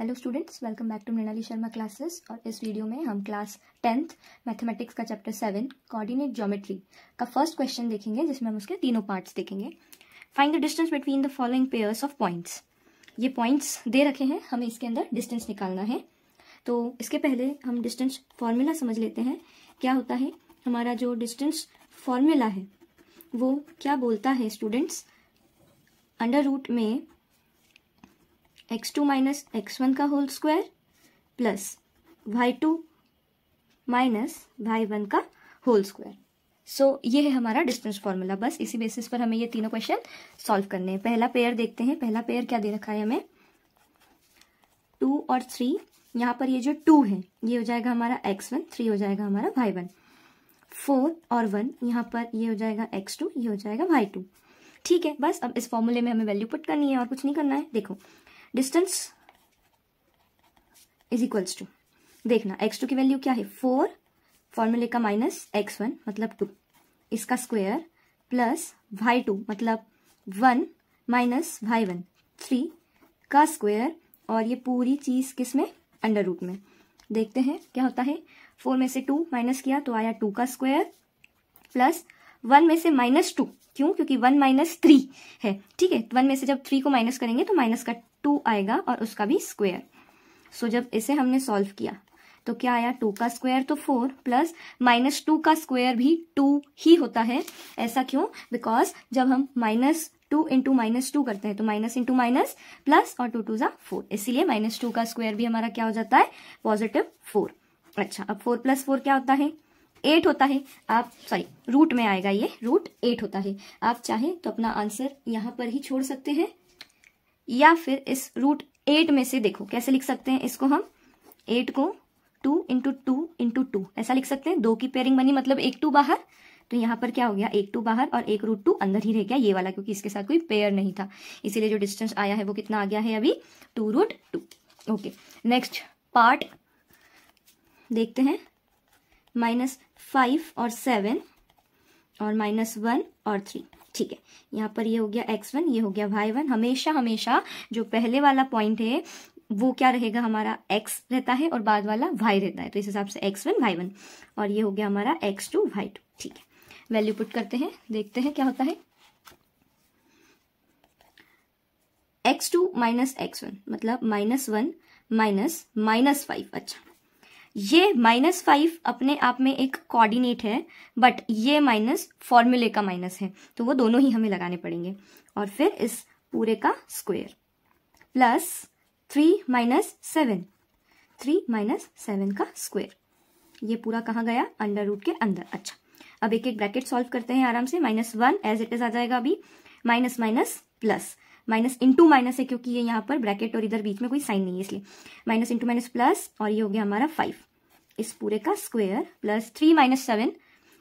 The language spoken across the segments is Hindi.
hello students welcome back to Mrinali Sharma classes और इस वीडियो में हम क्लास टेंथ मैथमेटिक्स का चैप्टर सेवन कोऑर्डिनेट ज्योमेट्री का फर्स्ट क्वेश्चन देखेंगे जिसमें हम उसके तीनों पार्ट्स देखेंगे find the distance between the following pairs of points ये पॉइंट्स दे रखे हैं हमें इसके अंदर डिस्टेंस निकालना है तो इसके पहले हम डिस्टेंस फॉर्मूला समझ लेते हैं क्या होता है हमारा जो डिस्टेंस फॉर्मूला है वो क्या बोलता है स्टूडेंट्स अंडर रूट में x two minus x one का whole square plus Y two minus Y one का होल स्क्वायर सो so, ये है हमारा डिस्टेंस फॉर्मूला बस इसी बेसिस पर हमें ये तीनों क्वेश्चन सॉल्व करने हैं पहला पेयर देखते हैं पहला पेयर क्या दे रखा है हमें टू और थ्री यहाँ पर ये जो टू है ये हो जाएगा हमारा एक्स वन थ्री हो जाएगा हमारा वाई वन फोर और वन यहाँ पर ये हो जाएगा एक्स टू ये हो जाएगा वाई टू ठीक है बस अब इस फॉर्मूले में हमें वैल्यू पुट करनी है और कुछ नहीं करना है देखो डिस्टेंस इज इक्वल्स टू देखना एक्स टू की वैल्यू क्या है फोर फॉर्मूले का माइनस एक्स वन मतलब टू इसका स्क्वायर प्लस वाई टू मतलब one minus Y one three का स्क्वायर और ये पूरी चीज किस में अंडर रूट में देखते हैं क्या होता है फोर में से टू माइनस किया तो आया टू का स्क्वायर प्लस वन में से माइनस टू क्यों क्योंकि वन माइनस थ्री है ठीक है वन में से जब थ्री को माइनस करेंगे तो माइनस का टू आएगा और उसका भी स्क्वेयर सो जब इसे हमने सॉल्व किया तो क्या आया टू का स्क्वायर तो फोर प्लस माइनस टू का स्क्वायर भी टू ही होता है ऐसा क्यों बिकॉज जब हम minus two into minus two करते हैं तो माइनस इंटू माइनस प्लस और टू टू ज़ा फोर इसीलिए माइनस टू का स्क्वायर भी हमारा क्या हो जाता है पॉजिटिव फोर अच्छा अब फोर प्लस फोर क्या होता है एट होता है आप सॉरी रूट में आएगा ये रूट एट होता है आप चाहें तो अपना आंसर यहाँ पर ही छोड़ सकते हैं या फिर इस रूट एट में से देखो कैसे लिख सकते हैं इसको हम एट को two into two into two ऐसा लिख सकते हैं दो की पेयरिंग बनी मतलब एक टू बाहर तो यहाँ पर क्या हो गया एक टू बाहर और एक रूट टू अंदर ही रह गया ये वाला क्योंकि इसके साथ कोई पेयर नहीं था इसीलिए जो डिस्टेंस आया है वो कितना आ गया है अभी two root two okay next part देखते हैं माइनस फाइव और सेवन और माइनस वन और थ्री ठीक है यहाँ पर ये हो गया एक्स वन ये हो गया वाई वन हमेशा हमेशा जो पहले वाला पॉइंट है वो क्या रहेगा हमारा एक्स रहता है और बाद वाला वाई रहता है तो इस हिसाब से एक्स वन वाई वन और ये हो गया हमारा एक्स टू वाई टू ठीक है वैल्यू पुट करते हैं देखते हैं क्या होता है x two minus x one मतलब minus one minus minus five अच्छा ये माइनस फाइव अपने आप में एक कोऑर्डिनेट है बट ये माइनस फॉर्मूले का माइनस है तो वो दोनों ही हमें लगाने पड़ेंगे और फिर इस पूरे का square plus three minus seven three minus seven का स्क्वेयर ये पूरा कहाँ गया अंडर रूट के अंदर अच्छा अब एक एक ब्रैकेट सॉल्व करते हैं आराम से minus one as it is आ जाएगा अभी minus minus plus minus into minus है क्योंकि ये यहाँ पर ब्रैकेट और इधर बीच में कोई साइन नहीं है इसलिए माइनस इंटू माइनस प्लस और ये हो गया हमारा फाइव इस पूरे का square plus three minus seven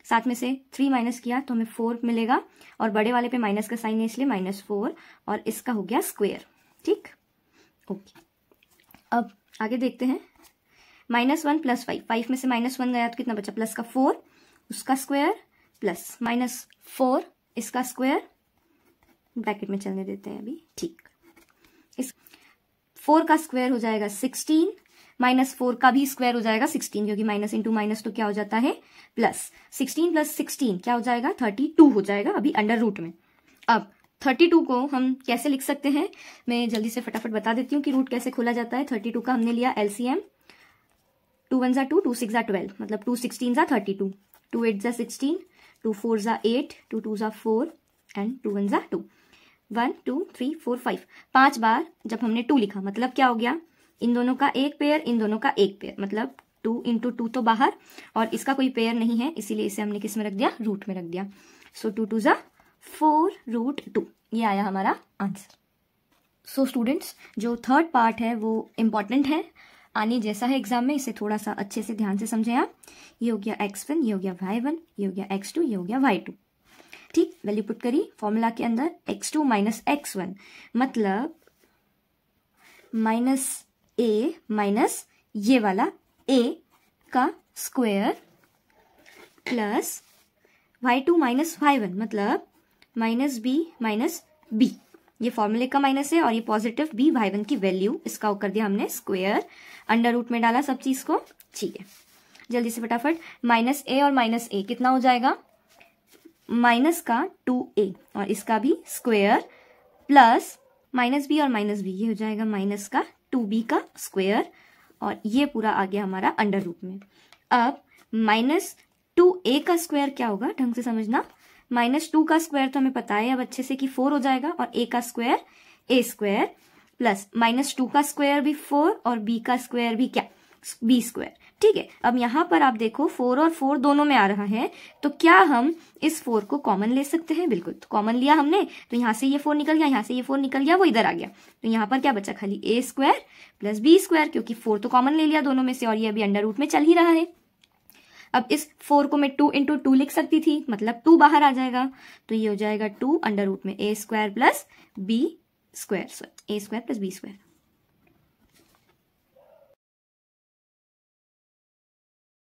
साथ में से थ्री माइनस किया तो हमें फोर मिलेगा और बड़े वाले पे माइनस का साइन है इसलिए माइनस फोर और इसका हो गया स्क्वेयर ठीक ओके अब आगे देखते हैं minus one plus five five में से माइनस वन गया तो कितना बचा प्लस का फोर उसका स्क्वायर प्लस माइनस फोर इसका स्क्वायर ब्रैकेट में चलने देते हैं अभी ठीक इस फोर का स्क्वायर हो जाएगा सिक्सटीन माइनस फोर का भी स्क्वायर हो जाएगा सिक्सटीन क्योंकि माइनस इंटू माइनस तो क्या हो जाता है प्लस सिक्सटीन प्लस सिक्सटीन क्या हो जाएगा थर्टी टू हो जाएगा अभी अंडर रूट में अब थर्टी टू को हम कैसे लिख सकते हैं मैं जल्दी से फटाफट बता देती हूँ कि रूट कैसे खोला जाता है थर्टी टू का हमने लिया एलसीएम टू वन जा टू टू सिक्स जा ट्वेल्व मतलब टू सिक्सटीन जा थर्टी टू टू एट जा सिक्सटीन टू फोर जा एट टू टू जा फोर एंड टू वन जा two one two three four five पांच बार जब हमने टू लिखा मतलब क्या हो गया इन दोनों का एक पेयर इन दोनों का एक पेयर मतलब टू इंटू टू तो बाहर और इसका कोई पेयर नहीं है इसीलिए इसे हमने किस में रख दिया रूट में रख दिया सो टू टू ज़ा फोर रूट टू ये आया हमारा आंसर सो so, स्टूडेंट्स जो थर्ड पार्ट है वो इम्पॉर्टेंट है आने जैसा है एग्जाम में इसे थोड़ा सा अच्छे से ध्यान से समझें आप ये हो गया एक्स वन ये हो गया वाई वन ये हो गया एक्स टू ये हो गया वाई टू ठीक वैल्यू पुट करी फॉर्मूला के अंदर X two minus x one मतलब माइनस ए माइनस ये वाला ए का square plus Y two minus Y one मतलब माइनस बी माइनस बी ये फॉर्मूले का माइनस है और ये पॉजिटिव बी वाई वन की वैल्यू इसका कर दिया हमने स्क्वेयर अंडर रूट में डाला सब चीज को ठीक है जल्दी से फटाफट माइनस ए और माइनस ए कितना हो जाएगा माइनस का टू ए और इसका भी स्क्वेयर प्लस माइनस बी और माइनस बी ये हो जाएगा माइनस का टू बी का स्क्वेयर और ये पूरा आ गया हमारा अंडर रूप में अब माइनस टू ए का स्क्वायर क्या होगा ढंग से समझना माइनस टू का स्क्वायर तो हमें पता है अब अच्छे से कि फोर हो जाएगा और ए का square A square plus minus two का स्क्वायर भी फोर और बी का स्क्वायर भी क्या बी स्क्वायर ठीक है अब यहां पर आप देखो फोर और फोर दोनों में आ रहा है तो क्या हम इस फोर को कॉमन ले सकते हैं बिल्कुल तो कॉमन लिया हमने तो यहां से ये फोर निकल गया यहां से ये फोर निकल गया वो इधर आ गया तो यहाँ पर क्या बचा खाली A square plus B square क्योंकि फोर तो कॉमन ले लिया दोनों में से और ये अभी अंडर रूट में चल ही रहा है अब इस फोर को मैं टू इंटू टू लिख सकती थी मतलब टू बाहर आ जाएगा तो ये हो जाएगा टू अंडर रूट में A square plus B square A square plus B square